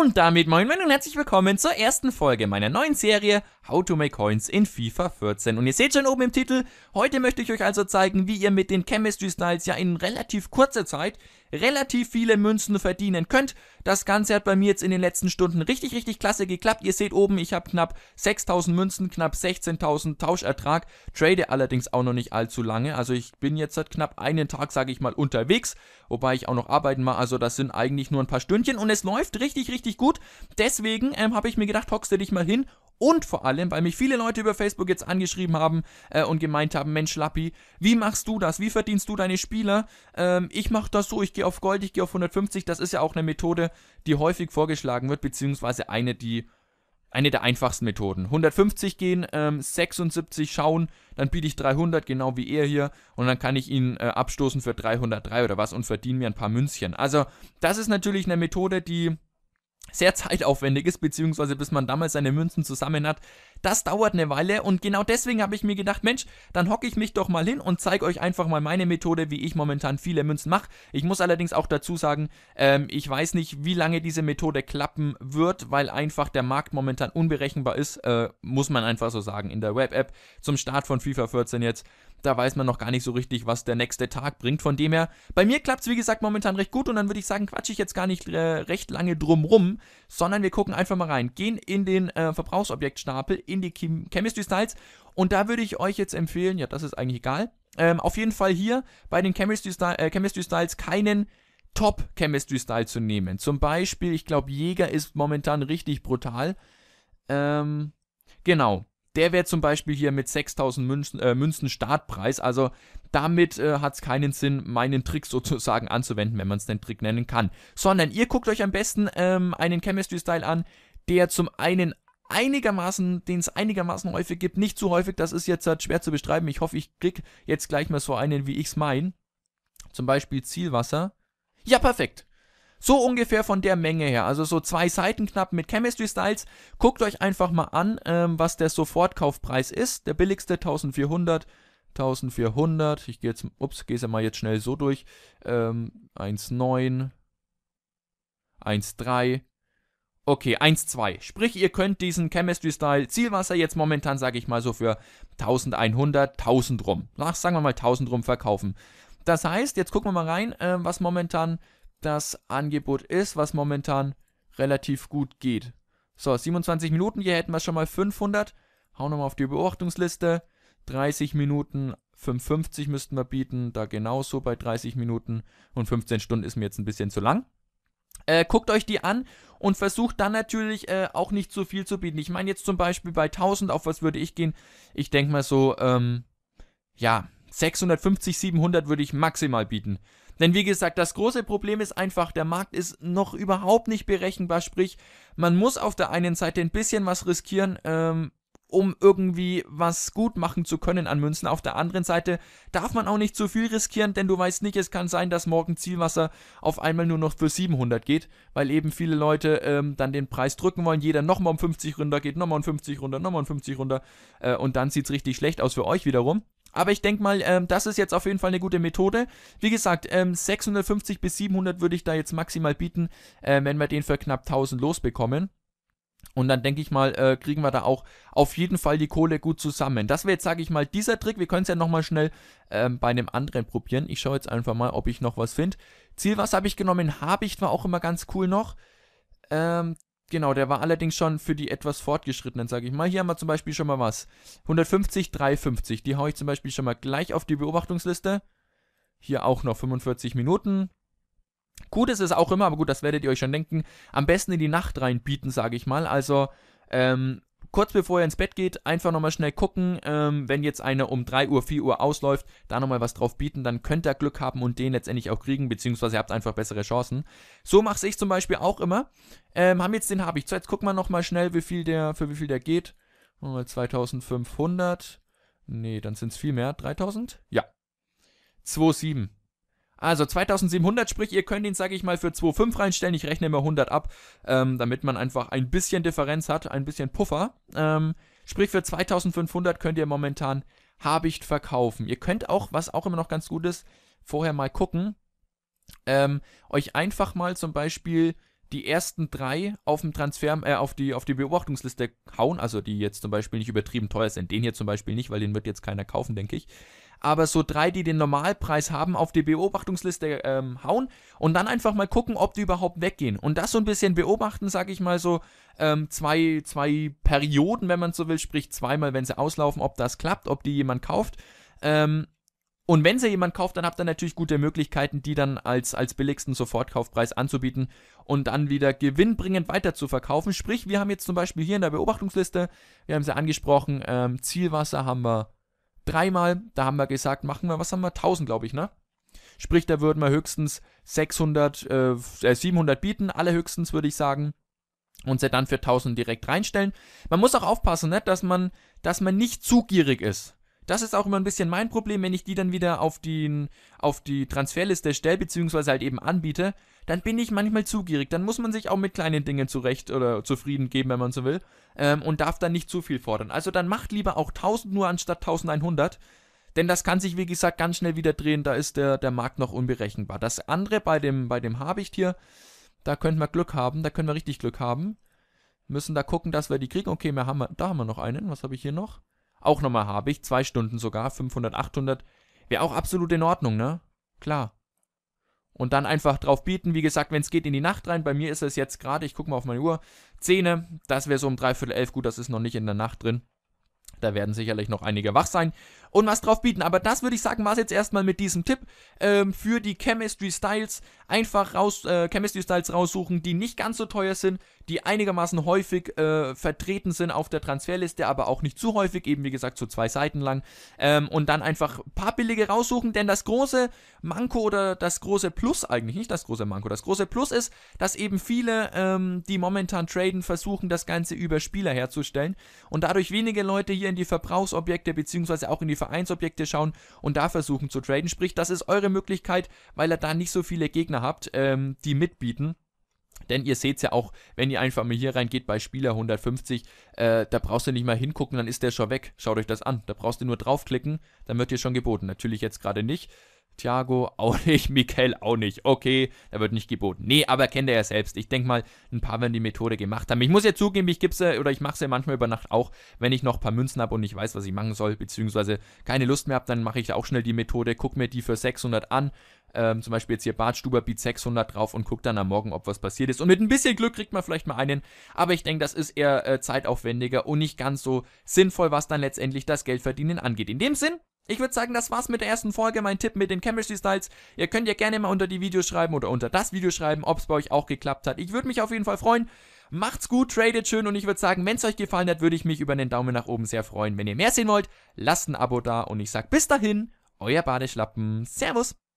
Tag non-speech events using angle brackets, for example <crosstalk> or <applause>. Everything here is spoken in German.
Und damit moin moin und herzlich willkommen zur ersten Folge meiner neuen Serie How to Make Coins in FIFA 14. Und ihr seht schon oben im Titel, heute möchte ich euch also zeigen, wie ihr mit den Chemistry Styles ja in relativ kurzer Zeit relativ viele Münzen verdienen könnt. Das Ganze hat bei mir jetzt in den letzten Stunden richtig, richtig klasse geklappt. Ihr seht oben, ich habe knapp 6000 Münzen, knapp 16.000 Tauschertrag, trade allerdings auch noch nicht allzu lange. Also ich bin jetzt seit knapp einen Tag, sage ich mal, unterwegs, wobei ich auch noch arbeiten mache. Also das sind eigentlich nur ein paar Stündchen und es läuft richtig, richtig gut. Deswegen ähm, habe ich mir gedacht, hockst du dich mal hin und vor allem, weil mich viele Leute über Facebook jetzt angeschrieben haben äh, und gemeint haben, Mensch Lappi, wie machst du das? Wie verdienst du deine Spieler? Ähm, ich mache das so, ich gehe auf Gold, ich gehe auf 150. Das ist ja auch eine Methode, die häufig vorgeschlagen wird, beziehungsweise eine, die eine der einfachsten Methoden. 150 gehen, ähm, 76 schauen, dann biete ich 300, genau wie er hier, und dann kann ich ihn äh, abstoßen für 303 oder was und verdiene mir ein paar Münzchen. Also, das ist natürlich eine Methode, die sehr zeitaufwendig ist, beziehungsweise bis man damals seine Münzen zusammen hat. Das dauert eine Weile und genau deswegen habe ich mir gedacht, Mensch, dann hocke ich mich doch mal hin und zeige euch einfach mal meine Methode, wie ich momentan viele Münzen mache. Ich muss allerdings auch dazu sagen, ähm, ich weiß nicht, wie lange diese Methode klappen wird, weil einfach der Markt momentan unberechenbar ist, äh, muss man einfach so sagen, in der Web-App zum Start von FIFA 14 jetzt da weiß man noch gar nicht so richtig, was der nächste Tag bringt. Von dem her, bei mir klappt es wie gesagt momentan recht gut und dann würde ich sagen, quatsche ich jetzt gar nicht äh, recht lange drum rum, sondern wir gucken einfach mal rein, gehen in den äh, Verbrauchsobjektstapel, in die Chem Chemistry Styles und da würde ich euch jetzt empfehlen, ja, das ist eigentlich egal, ähm, auf jeden Fall hier bei den Chemistry, Sty äh, Chemistry Styles keinen Top Chemistry Style zu nehmen. Zum Beispiel, ich glaube, Jäger ist momentan richtig brutal. Ähm, genau. Der wäre zum Beispiel hier mit 6000 Münzen, äh, Münzen Startpreis. Also damit äh, hat es keinen Sinn, meinen Trick sozusagen anzuwenden, wenn man es den Trick nennen kann. Sondern ihr guckt euch am besten ähm, einen Chemistry-Style an, der zum einen einigermaßen, den es einigermaßen häufig gibt, nicht zu häufig, das ist jetzt halt schwer zu beschreiben. Ich hoffe, ich krieg jetzt gleich mal so einen, wie ich es mein. Zum Beispiel Zielwasser. Ja, perfekt. So ungefähr von der Menge her. Also so zwei Seiten knapp mit Chemistry Styles. Guckt euch einfach mal an, ähm, was der Sofortkaufpreis ist. Der billigste 1400. 1400. Ich gehe jetzt, ups, gehe es ja mal jetzt schnell so durch. Ähm, 1,9. 1,3. Okay, 1,2. Sprich, ihr könnt diesen Chemistry Style Zielwasser jetzt momentan, sage ich mal so, für 1100, 1000 rum. Ach, sagen wir mal 1000 rum verkaufen. Das heißt, jetzt gucken wir mal rein, äh, was momentan das Angebot ist, was momentan relativ gut geht. So, 27 Minuten, hier hätten wir schon mal 500. Hauen wir mal auf die Beobachtungsliste. 30 Minuten, 5,50 müssten wir bieten, da genauso bei 30 Minuten und 15 Stunden ist mir jetzt ein bisschen zu lang. Äh, guckt euch die an und versucht dann natürlich äh, auch nicht zu viel zu bieten. Ich meine jetzt zum Beispiel bei 1000, auf was würde ich gehen? Ich denke mal so, ähm, ja, 650, 700 würde ich maximal bieten. Denn wie gesagt, das große Problem ist einfach, der Markt ist noch überhaupt nicht berechenbar. Sprich, man muss auf der einen Seite ein bisschen was riskieren, ähm, um irgendwie was gut machen zu können an Münzen. Auf der anderen Seite darf man auch nicht zu viel riskieren, denn du weißt nicht, es kann sein, dass morgen Zielwasser auf einmal nur noch für 700 geht, weil eben viele Leute ähm, dann den Preis drücken wollen. Jeder nochmal um 50 runter geht, nochmal um 50 runter, nochmal um 50 runter äh, und dann sieht es richtig schlecht aus für euch wiederum. Aber ich denke mal, ähm, das ist jetzt auf jeden Fall eine gute Methode. Wie gesagt, ähm, 650 bis 700 würde ich da jetzt maximal bieten, äh, wenn wir den für knapp 1000 losbekommen. Und dann denke ich mal, äh, kriegen wir da auch auf jeden Fall die Kohle gut zusammen. Das wäre jetzt, sage ich mal, dieser Trick. Wir können es ja nochmal schnell ähm, bei einem anderen probieren. Ich schaue jetzt einfach mal, ob ich noch was finde. Ziel, was habe ich genommen? Habicht war auch immer ganz cool noch. Ähm, Genau, der war allerdings schon für die etwas fortgeschrittenen, sage ich mal. Hier haben wir zum Beispiel schon mal was. 150, 350. Die haue ich zum Beispiel schon mal gleich auf die Beobachtungsliste. Hier auch noch 45 Minuten. Gut ist es auch immer, aber gut, das werdet ihr euch schon denken. Am besten in die Nacht reinbieten, sage ich mal. Also ähm, kurz bevor ihr ins Bett geht, einfach nochmal schnell gucken, ähm, wenn jetzt eine um 3 Uhr, 4 Uhr ausläuft, da nochmal was drauf bieten, dann könnt ihr Glück haben und den letztendlich auch kriegen, beziehungsweise ihr habt einfach bessere Chancen. So mache ich zum Beispiel auch immer. Ähm, haben jetzt den habe ich. So, jetzt gucken wir nochmal schnell, wie viel der, für wie viel der geht. 2500. Nee, dann sind es viel mehr. 3000? Ja. 2,7. Also 2700, sprich, ihr könnt ihn, sage ich mal, für 2,5 reinstellen. Ich rechne immer 100 ab, ähm, damit man einfach ein bisschen Differenz hat, ein bisschen Puffer. Ähm, sprich, für 2500 könnt ihr momentan Habicht verkaufen. Ihr könnt auch, was auch immer noch ganz gut ist, vorher mal gucken, ähm, euch einfach mal zum Beispiel die ersten drei auf dem Transfer, äh, auf die, auf die Beobachtungsliste hauen, also die jetzt zum Beispiel nicht übertrieben teuer sind, den hier zum Beispiel nicht, weil den wird jetzt keiner kaufen, denke ich aber so drei, die den Normalpreis haben, auf die Beobachtungsliste ähm, hauen und dann einfach mal gucken, ob die überhaupt weggehen. Und das so ein bisschen beobachten, sage ich mal so, ähm, zwei, zwei Perioden, wenn man so will, sprich zweimal, wenn sie auslaufen, ob das klappt, ob die jemand kauft. Ähm, und wenn sie jemand kauft, dann habt ihr natürlich gute Möglichkeiten, die dann als, als billigsten Sofortkaufpreis anzubieten und dann wieder gewinnbringend weiter zu verkaufen. Sprich, wir haben jetzt zum Beispiel hier in der Beobachtungsliste, wir haben sie angesprochen, ähm, Zielwasser haben wir dreimal, da haben wir gesagt, machen wir, was haben wir, 1000 glaube ich, ne? Sprich, da würden wir höchstens 600, äh, 700 äh, bieten, alle höchstens würde ich sagen und sie dann für 1000 direkt reinstellen. Man muss auch aufpassen, ne, dass man, dass man nicht zu gierig ist. Das ist auch immer ein bisschen mein Problem, wenn ich die dann wieder auf, den, auf die Transferliste stelle, beziehungsweise halt eben anbiete, dann bin ich manchmal zugierig. Dann muss man sich auch mit kleinen Dingen zurecht oder zufrieden geben, wenn man so will, ähm, und darf dann nicht zu viel fordern. Also dann macht lieber auch 1000 nur anstatt 1100, denn das kann sich, wie gesagt, ganz schnell wieder drehen, da ist der, der Markt noch unberechenbar. Das andere bei dem, bei dem Habicht hier, da könnten wir Glück haben, da können wir richtig Glück haben. Müssen da gucken, dass wir die kriegen. Okay, mehr haben da haben wir noch einen. Was habe ich hier noch? Auch nochmal habe ich, zwei Stunden sogar, 500, 800. Wäre auch absolut in Ordnung, ne? Klar. Und dann einfach drauf bieten, wie gesagt, wenn es geht in die Nacht rein. Bei mir ist es jetzt gerade, ich gucke mal auf meine Uhr, Zähne, das wäre so um dreiviertel elf. Gut, das ist noch nicht in der Nacht drin. Da werden sicherlich noch einige wach sein und was drauf bieten. Aber das würde ich sagen, war es jetzt erstmal mit diesem Tipp ähm, für die Chemistry Styles. Einfach raus, äh, Chemistry Styles raussuchen, die nicht ganz so teuer sind, die einigermaßen häufig äh, vertreten sind auf der Transferliste, aber auch nicht zu häufig, eben wie gesagt so zwei Seiten lang. Ähm, und dann einfach ein paar billige raussuchen, denn das große Manko oder das große Plus eigentlich, nicht das große Manko, das große Plus ist, dass eben viele, ähm, die momentan traden, versuchen, das Ganze über Spieler herzustellen und dadurch wenige Leute hier in die Verbrauchsobjekte beziehungsweise auch in die Vereinsobjekte schauen und da versuchen zu traden. Sprich, das ist eure Möglichkeit, weil ihr da nicht so viele Gegner habt, ähm, die mitbieten. Denn ihr seht es ja auch, wenn ihr einfach mal hier reingeht bei Spieler 150, äh, da brauchst du nicht mal hingucken, dann ist der schon weg. Schaut euch das an. Da brauchst du nur draufklicken, dann wird dir schon geboten. Natürlich jetzt gerade nicht. Thiago auch nicht, <laughs> Mikel auch nicht. Okay, da wird nicht geboten. Nee, aber kennt er ja selbst. Ich denke mal, ein paar werden die Methode gemacht haben. Ich muss ja zugeben, ich gebe ja, oder ich mache es ja manchmal über Nacht auch, wenn ich noch ein paar Münzen habe und ich weiß, was ich machen soll, beziehungsweise keine Lust mehr habe, dann mache ich da auch schnell die Methode, guck mir die für 600 an. Ähm, zum Beispiel jetzt hier Bartstuber bietet 600 drauf und guckt dann am Morgen, ob was passiert ist. Und mit ein bisschen Glück kriegt man vielleicht mal einen, aber ich denke, das ist eher äh, zeitaufwendiger und nicht ganz so sinnvoll, was dann letztendlich das Geldverdienen angeht. In dem Sinn, ich würde sagen, das war's mit der ersten Folge. Mein Tipp mit den Chemistry Styles. Ihr könnt ja gerne mal unter die Videos schreiben oder unter das Video schreiben, ob es bei euch auch geklappt hat. Ich würde mich auf jeden Fall freuen. Macht's gut, tradet schön und ich würde sagen, wenn es euch gefallen hat, würde ich mich über einen Daumen nach oben sehr freuen. Wenn ihr mehr sehen wollt, lasst ein Abo da und ich sag bis dahin, euer Badeschlappen. Servus!